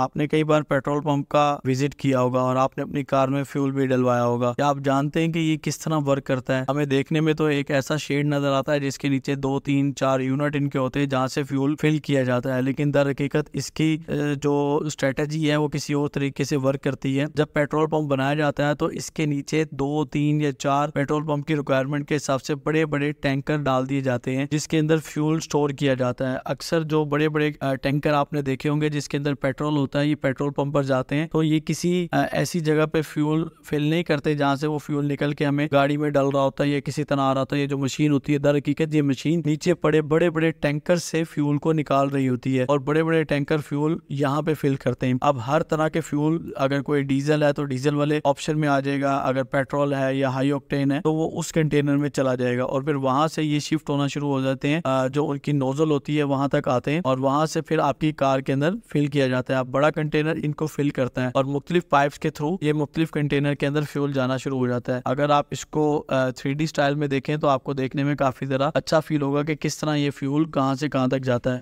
आपने कई बार पेट्रोल पंप का विजिट किया होगा और आपने अपनी कार में फ्यूल भी डलवाया होगा क्या आप जानते हैं कि ये किस तरह वर्क करता है हमें देखने में तो एक ऐसा शेड नजर आता है जिसके नीचे दो तीन चार यूनिट इनके होते हैं जहाँ से फ्यूल फिल किया जाता है लेकिन दर हकीकत इसकी जो स्ट्रेटेजी है वो किसी और तरीके से वर्क करती है जब पेट्रोल पंप बनाया जाता है तो इसके नीचे दो तीन या चार पेट्रोल पंप की रिक्वायरमेंट के हिसाब से बड़े बड़े टैंकर डाल दिए जाते हैं जिसके अंदर फ्यूल स्टोर किया जाता है अक्सर जो बड़े बड़े टैंकर आपने देखे होंगे जिसके अंदर पेट्रोल होता है ये पेट्रोल पंप पर जाते हैं तो ये किसी ऐसी जगह पे फ्यूल फिल नहीं करते जहाँ से वो फ्यूल निकल के हमें गाड़ी में डल रहा होता है या किसी तरह आ रहा होता है ये जो मशीन होती है दर हकीकत ये मशीन नीचे पड़े बड़े बड़े टैंकर से फ्यूल को निकाल रही होती है और बड़े बड़े टैंकर फ्यूल यहाँ पे फिल करते हैं अब हर तरह के फ्यूल अगर कोई डीजल है तो डीजल वाले ऑप्शन में आ जाएगा अगर पेट्रोल है या हाई ऑक्टेन है तो वो उस कंटेनर में चला जाएगा और फिर वहां से ये शिफ्ट होना शुरू हो जाते हैं जो उनकी नोजल होती है वहां तक आते हैं और वहां से फिर आपकी कार के अंदर फिल किया जाता है आप बड़ा कंटेनर इनको फिल करता है और मुख्तलिफ पाइप के थ्रू ये मुख्तलिफ कंटेनर के अंदर फ्यूल जाना शुरू हो जाता है अगर आप इसको थ्री स्टाइल में देखें तो आपको देखने में काफी जरा अच्छा फील होगा कि किस तरह ये फ्यूल कहाँ से कहाँ तक जाता है